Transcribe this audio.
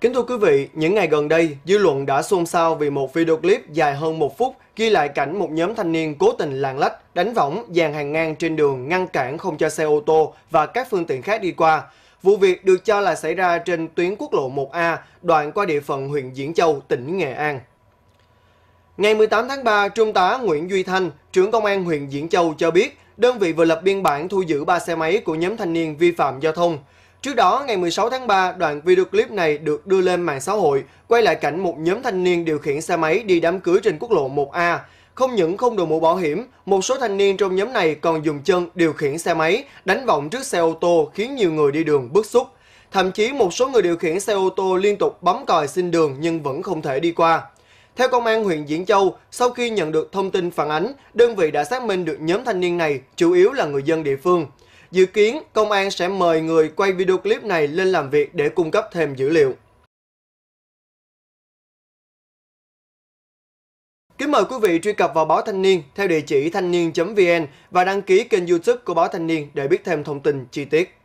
Kính thưa quý vị, những ngày gần đây, dư luận đã xôn xao vì một video clip dài hơn một phút ghi lại cảnh một nhóm thanh niên cố tình lạng lách, đánh võng, dàn hàng ngang trên đường ngăn cản không cho xe ô tô và các phương tiện khác đi qua. Vụ việc được cho là xảy ra trên tuyến quốc lộ 1A, đoạn qua địa phận huyện Diễn Châu, tỉnh Nghệ An. Ngày 18 tháng 3, Trung tá Nguyễn Duy Thanh, trưởng công an huyện Diễn Châu cho biết, đơn vị vừa lập biên bản thu giữ 3 xe máy của nhóm thanh niên vi phạm giao thông. Trước đó, ngày 16 tháng 3, đoạn video clip này được đưa lên mạng xã hội, quay lại cảnh một nhóm thanh niên điều khiển xe máy đi đám cưới trên quốc lộ 1A. Không những không đội mũ bảo hiểm, một số thanh niên trong nhóm này còn dùng chân điều khiển xe máy, đánh vọng trước xe ô tô khiến nhiều người đi đường bức xúc. Thậm chí một số người điều khiển xe ô tô liên tục bấm còi xin đường nhưng vẫn không thể đi qua. Theo công an huyện Diễn Châu, sau khi nhận được thông tin phản ánh, đơn vị đã xác minh được nhóm thanh niên này chủ yếu là người dân địa phương. Dự kiến, công an sẽ mời người quay video clip này lên làm việc để cung cấp thêm dữ liệu. Kính mời quý vị truy cập vào báo Thanh niên theo địa chỉ thanh niên.vn và đăng ký kênh YouTube của báo Thanh niên để biết thêm thông tin chi tiết.